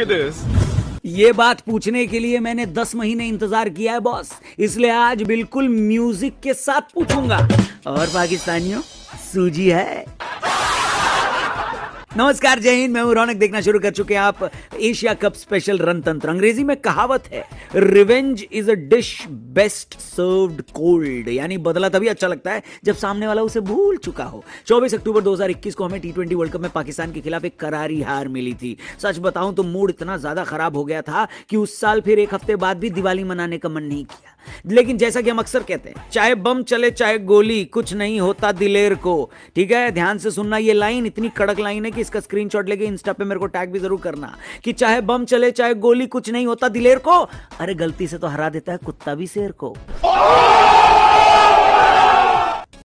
ये बात पूछने के लिए मैंने दस महीने इंतजार किया है बॉस इसलिए आज बिल्कुल म्यूजिक के साथ पूछूंगा और पाकिस्तानियों सूजी है नमस्कार जय हिंद मैं हूं रौनक देखना शुरू कर चुके हैं आप एशिया कप स्पेशल रणतंत्र अंग्रेजी में कहावत है revenge is a dish best served cold यानी बदला तभी अच्छा लगता है जब सामने वाला उसे भूल चुका हो 24 अक्टूबर 2021 को हमें टी ट्वेंटी वर्ल्ड कप में पाकिस्तान के खिलाफ एक करारी हार मिली थी सच बताऊं तो मूड इतना ज्यादा खराब हो गया था कि उस साल फिर एक हफ्ते बाद भी दिवाली मनाने का मन नहीं किया लेकिन जैसा कि हम अक्सर कहते हैं चाहे बम चले चाहे गोली कुछ नहीं होता दिलेर को ठीक है ध्यान से सुनना ये लाइन इतनी कड़क लाइन है कि इसका स्क्रीनशॉट लेके इंस्टा पे मेरे को टैग भी जरूर करना कि चाहे बम चले चाहे गोली कुछ नहीं होता दिलेर को अरे गलती से तो हरा देता है कुत्ता भी शेर को